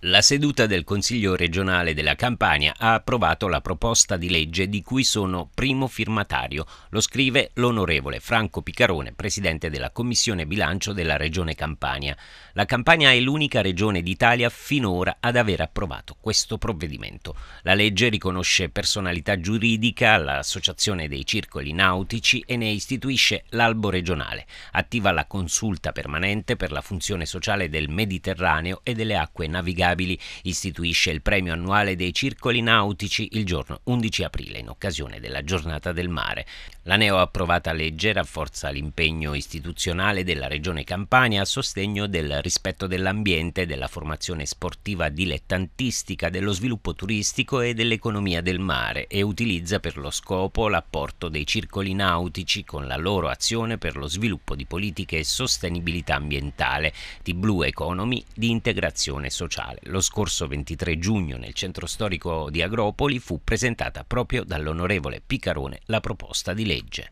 La seduta del Consiglio regionale della Campania ha approvato la proposta di legge di cui sono primo firmatario, lo scrive l'onorevole Franco Picarone, presidente della Commissione Bilancio della Regione Campania. La Campania è l'unica regione d'Italia finora ad aver approvato questo provvedimento. La legge riconosce personalità giuridica all'Associazione dei Circoli Nautici e ne istituisce l'albo regionale, attiva la consulta permanente per la funzione sociale del Mediterraneo e delle acque navigabili Navigabili istituisce il premio annuale dei circoli nautici il giorno 11 aprile in occasione della giornata del mare. La neo approvata legge rafforza l'impegno istituzionale della Regione Campania a sostegno del rispetto dell'ambiente, della formazione sportiva dilettantistica, dello sviluppo turistico e dell'economia del mare e utilizza per lo scopo l'apporto dei circoli nautici con la loro azione per lo sviluppo di politiche e sostenibilità ambientale, di blue economy, di integrazione sociale quale lo scorso 23 giugno nel centro storico di Agropoli fu presentata proprio dall'onorevole Picarone la proposta di legge.